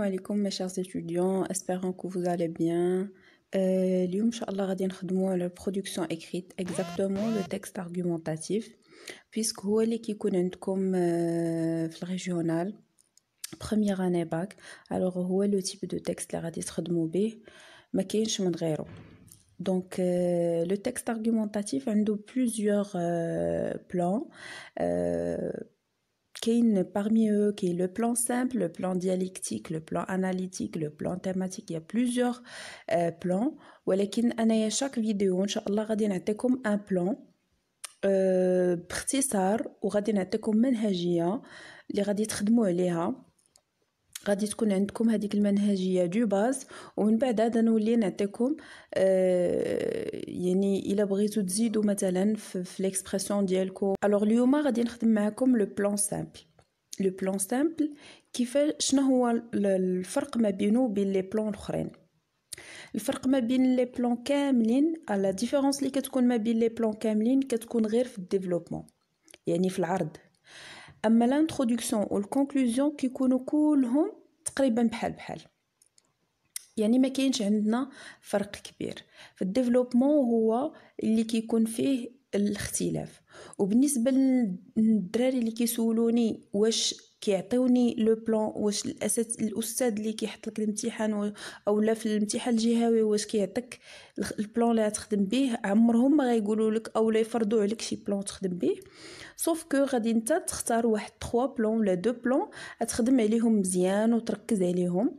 Assalamu mes chers étudiants, espérons que vous allez bien. Lyum, euh, la production écrite, exactement le texte argumentatif, puisque vous allez qui connaît comme le régional, première année bac, alors vous est le type de texte la radi ce que ma Donc, euh، le texte argumentatif a plusieurs plans. Euh، Kane parmi eux qui est le plan simple, le plan dialectique, le plan analytique, le plan thématique, il y a plusieurs euh, plans. Mais chaque vidéo un plan euh, غادي تكون عندكم هذيك المنهجيه دو باز ومن بعد عاد نولي نعطيكم آه يعني الا بغيتو تزيدوا مثلا في ليكسبرسيون ديالكم الوغ اليوم غادي نخدم معكم لو بلان سامبل لو بلان سامبل كيفاش شنو هو الفرق ما بينه وبين لي بلان الاخرين الفرق ما بين لي بلان كاملين لا ديفيرونس اللي كتكون ما بين لي بلان كاملين كتكون غير في الديفلوبمون يعني في العرض اما لانترودكسيون والكونكلوزيون كيكونوا كلهم تقريبا بحال بحال يعني ما كاينش عندنا فرق كبير فالديفلوبمون هو اللي كيكون فيه الاختلاف وبالنسبه للدراري اللي كيسولوني واش كيعطيوني لو بلون واش الاستاذ اللي كيحط لك الامتحان لا في الامتحان الجهوي واش كيعطيك البلون اللي غتخدم به عمرهم ما غيقولوا لك لا يفرضوا عليك شي بلون تخدم به سوف كو غادي انت تختار واحد 3 بلون ولا 2 بلون تخدم عليهم مزيان وتركز عليهم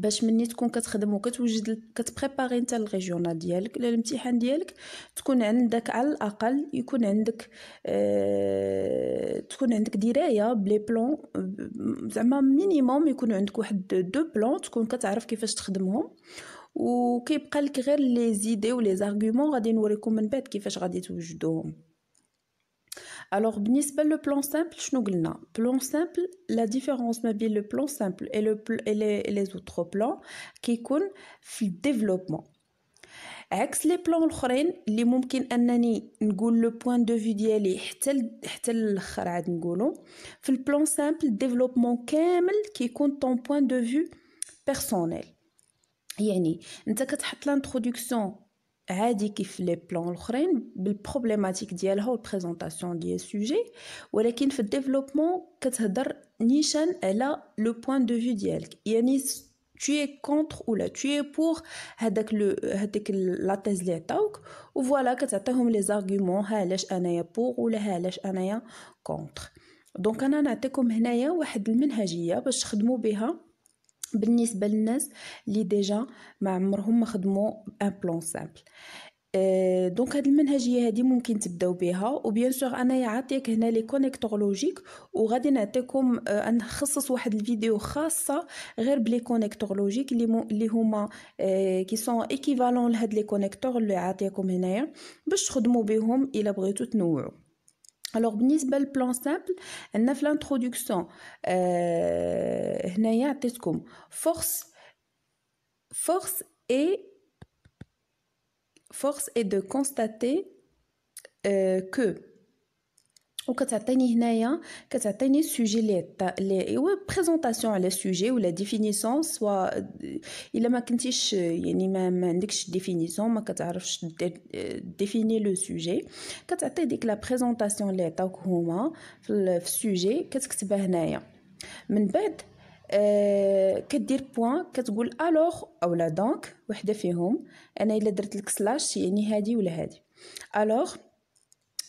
باش مني تكون كتخدم وكتوجد كتبريباري نتا الريجيونال ديالك ولا الامتحان ديالك تكون عندك على الاقل يكون عندك اه تكون عندك درايه بلي بلون زعما مينيموم يكون عندك واحد دو بلون تكون كتعرف كيفاش تخدمهم وكيبقى لك غير لي زيدي ولي زارغومون غادي نوريكم من بعد كيفاش غادي توجدوهم alors, bnp spelle le plan simple schnuggelnat. plan simple, la différence mobile, le plan simple et les autres plans. kikun, fil de développement. aix, les plans lorain, l'immobilité et l'annani, ngoulou, le point de vue dieli, tel, tel, lorain, ngoulou, fil de plan simple, développement kamil, qui compte un point de vue personnel. hier, n'est-ce pas que j'ai fait l'introduction? عادي كيف لي بلان الاخرين بالبروبليماتيك ديالها والبريزونطاسيون ديال السوجي ولكن في الديفلوبمون كتهضر نيشان على لو بوين دو في ديالك يعني tu es contre ou là tu es pour هذاك لو هذيك لا تيز لي عطاوك فوالا كتعطيهم لي زارغومون ها علاش انايا بور ولا ها علاش انايا كونتر دونك انا نعطيكم هنايا واحد المنهجيه باش تخدموا بها بالنسبه للناس اللي ديجا ما عمرهم ما خدموا ان بلون سامبل أه دونك هاد المنهجيه هادي ممكن تبداو بها وبيان سور انايا عاطيك هنا لي كونيكتور لوجيك وغادي نعطيكم أه نخصص واحد الفيديو خاصه غير بلي كونيكتور لوجيك اللي مو اللي هما أه كي سون ايكيفالون لهاد لي كونيكتور اللي عاطيكم هنايا باش تخدموا بهم الا بغيتو تنوعوا Alors bnisbel plan simple, on a dans l'introduction euh, force force et force est de constater euh, que وكتعطيني هنايا كتعطيني السوجي اللي لي هو بريزونطاسيون على السوجي ولا ديفينيسيون سوا الا ما كنتيش يعني ما, ما عندكش ديفينيسيون ما كتعرفش ديفيني لو سوجي كتعطي ديك لا بريزونطاسيون لي عطاوك هما في السوجي كتكتبها هنايا من بعد أه كدير بوان كتقول الوغ اولا دونك وحده فيهم انا الا درت لك سلاش يعني هادي ولا هادي الوغ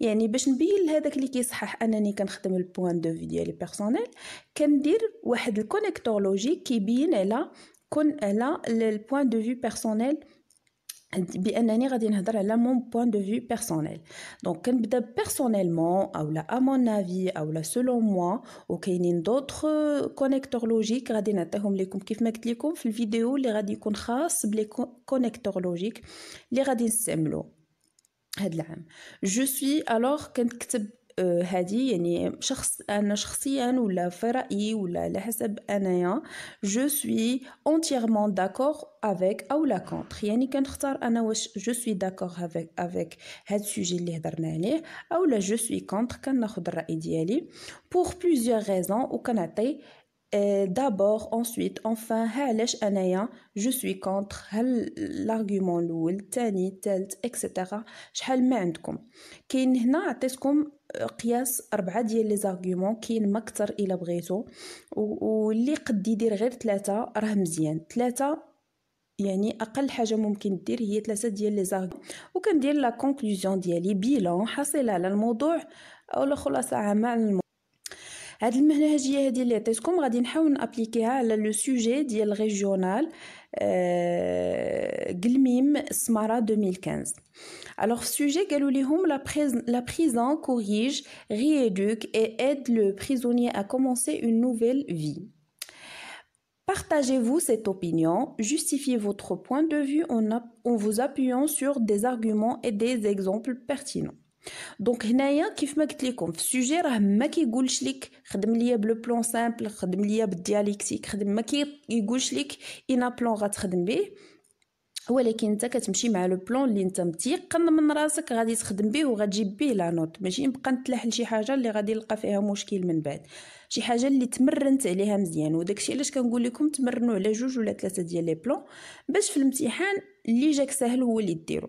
يعني باش نبين لهذاك اللي كيصحح انني كنخدم البوان دو في ديالي بيرسونيل كندير واحد الكونيكتور لوجيك كيبين على كون على البوان دو في بيرسونيل بانني غادي نهضر على مون بوان دو في بيرسونيل دونك كنبدا بيرسونيلمون او لا ا مون افي او لا سولو موا وكاينين دوطخ كونيكتور لوجيك غادي نعطيهم لكم كيف ما قلت لكم في الفيديو اللي غادي يكون خاص بلي كونيكتور لوجيك اللي غادي نستعملو هاد العام جو سوي الوغ كنكتب آه، هادي يعني شخص انا شخصيا ولا في رايي ولا على حسب انايا جو سوي اونتيرمون داكور افيك او لا كونتر يعني كنختار انا واش جو سوي داكور افيك افيك هاد السوجي اللي هضرنا عليه او لا جو سوي كونتر كناخذ الراي ديالي بور بليزيور ريزون وكنعطي دابور ensuite enfin علاش انايا جو سوي كونتر هل لارغومون الاول الثاني التالت اكسيتيرا شحال ما عندكم كاين هنا عطيتكم قياس أربعة ديال لي زارغومون كاين ما كتر الا بغيتو واللي قد يدير غير ثلاثة راه مزيان ثلاثة يعني اقل حاجه ممكن دير هي ثلاثه ديال لي زارغ وكندير لا كونكلوزيون ديالي بيلون حاصله على الموضوع او الخلاصه عامه هاد المنهجيه هذه اللي عطيتكم غادي نحاول sur على لو سوجي 2015 Alors, sujet, la prison corrige, rééduque et aide le prisonnier à commencer une nouvelle vie. Partagez-vous cette opinion, justifiez votre point de vue en vous appuyant sur des arguments et des exemples pertinents. دونك هنايا كيف ما قلت لكم في السوجي راه ما كيقولش لك خدم ليا بلو بلون سامبل خدم ليا بالديالكتيك خدم ما كيقولش لك اينا بلون غتخدم به ولكن انت كتمشي مع لو بلون اللي انت متيقن من راسك غادي تخدم به وغتجيب به لا نوت ماشي نبقى نتلاح لشي حاجه اللي غادي نلقى فيها مشكل من بعد شي حاجه اللي تمرنت عليها مزيان وداكشي علاش كنقول لكم تمرنوا على جوج ولا ثلاثه ديال لي بلون باش في الامتحان اللي جاك ساهل هو اللي ديرو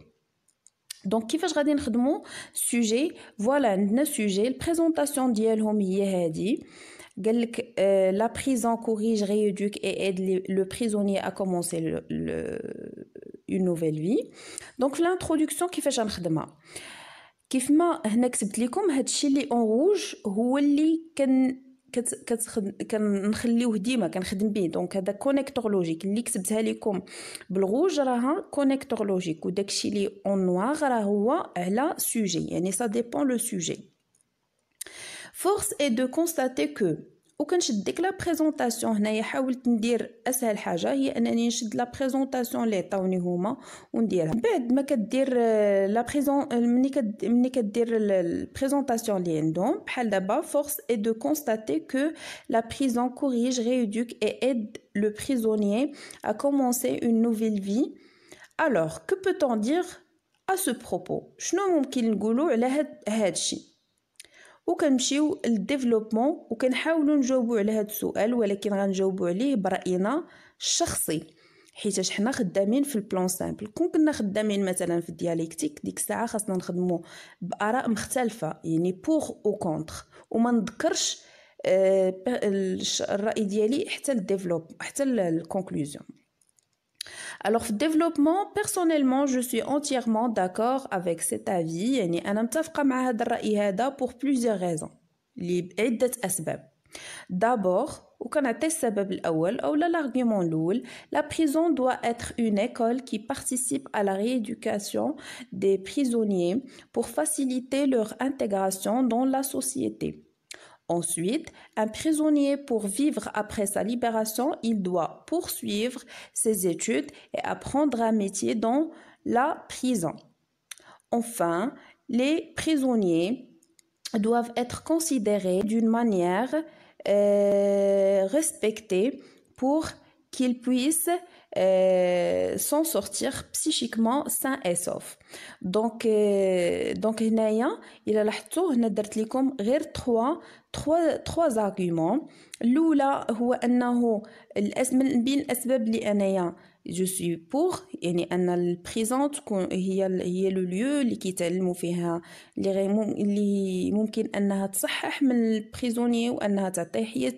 Donc qui fait dire de mon sujet. Voilà le sujet. La présentation d'iel homi yé La prison corrige, rééduque et aide le prisonnier à commencer une nouvelle vie. Donc l'introduction qu'il faudra dire de moi. en rouge, qui est le كت كتخد... كنخليوه ديما كنخدم به دونك هذا كونيكتور لوجيك اللي كتبتها لكم بالغوج راها كونيكتور لوجيك وداكشي لي اون نوار راه هو على سوجي يعني سا ديبون لو سوجي Force اي دو كونستاتي كو ou quand je donne la présentation, on a de dire la plus simple chose, c'est de donner la présentation à tous les On dit après, mais quand on donne la présentation, donc, cette fois, il faut constater que la prison corrige, rééduque et aide le prisonnier à commencer une nouvelle vie. Alors, que peut-on dire à ce propos Je ne sais pas si on peut le dire. وكنمشيو للديفلوبمون وكنحاولوا نجاوبوا على هذا السؤال ولكن غنجاوبوا عليه براينا الشخصي حيت حنا خدامين في البلون سامبل كون كنا خدامين مثلا في الدياليكتيك ديك الساعه خاصنا نخدمو باراء مختلفه يعني بوغ او كونتر وما نذكرش آه، الراي ديالي حتى للديفلوب حتى للكونكلوزيون alors, développement, personnellement, je suis entièrement d'accord avec cet avis. يعني انا مع pour plusieurs raisons. D'abord, la prison doit être une école qui participe à la rééducation des prisonniers pour faciliter leur intégration dans la société. Ensuite, un prisonnier, pour vivre après sa libération, il doit poursuivre ses études et apprendre un métier dans la prison. Enfin, les prisonniers doivent être considérés d'une manière euh, respectée pour qu'ils puissent euh, s'en sortir psychiquement sain et sauf. Donc euh, donc هنايا الى لاحظتوا هنا درت لكم غير trois trois trois arguments الاولى هو انه الأسم بين الاسباب اللي انايا جو سوي بور يعني ان البريزون تكون هي هي لو ليو اللي كيتعلموا فيها اللي غير اللي ممكن انها تصحح من البريزوني وانها تعطيه حياه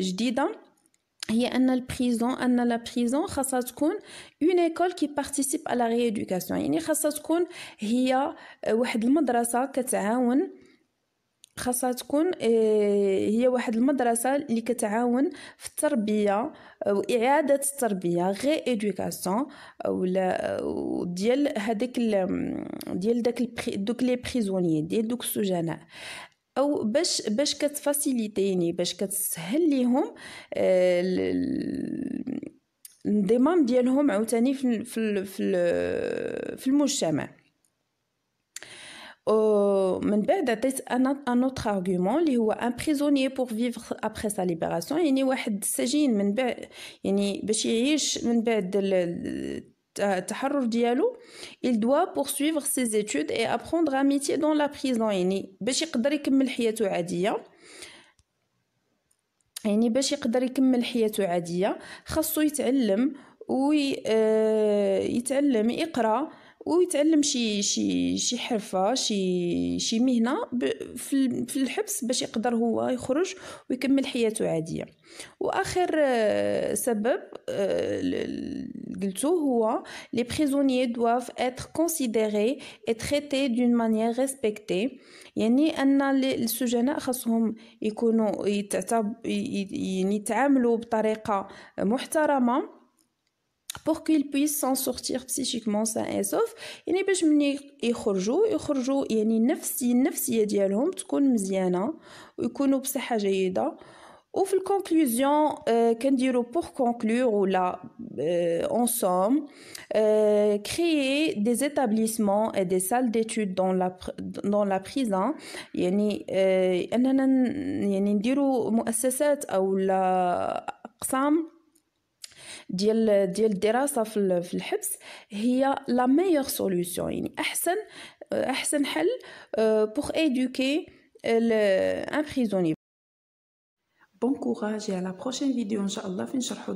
جديده هي ان البريزون ان لا بريزون خاصها تكون اون ايكول كي بارتيسيب على ريدوكاسيون يعني خاصها تكون هي واحد المدرسه كتعاون خاصها تكون آه، هي واحد المدرسه اللي كتعاون في التربيه آه، واعاده التربيه غي ايدوكاسيون آه، ولا ديال هذاك ديال داك دوك لي بريزونيي ديال دوك السجناء او باش باش كتفاسيليتيني باش كتسهل ليهم الانضمام آه، ديالهم عاوتاني في في في المجتمع من بعد عطيت انا ان اوتر ارغومون اللي هو ان بريزوني بور فيفر ابري سا ليبراسيون يعني واحد السجين من بعد يعني باش يعيش من بعد التحرر euh, ديالو il doit poursuivre ses études et apprendre un métier dans la prison يعني باش يقدر يكمل حياته عاديه يعني باش يقدر يكمل حياته عاديه خاصو يتعلم ويتعلم آه، يتعلم يقرا ويتعلم شي شي شي حرفه شي شي مهنه في الحبس باش يقدر هو يخرج ويكمل حياته عاديه واخر آه، سبب آه، قلتو هو لي بريزونيي دواف اتر كونسيديري اي تريتي دون مانيير ريسبكتي يعني ان السجناء خاصهم يكونوا يتعاملوا بطريقه محترمه pour qu'ils puissent s'en sortir psychiquement sains et saufs يعني باش ملي يخرجوا يخرجوا يعني نفسي النفسيه ديالهم تكون مزيانه ويكونوا بصحه جيده وفي créer des établissements et des salles d'études dans la dans la prison يعني اننا يعني مؤسسات ديال ديال الدراسه في في الحبس هي لا ميور سوليوشن يعني احسن احسن حل بوغ ايدوكي ان بريزوني بون كوراج على بروشين فيديو ان شاء الله فين نشرحوا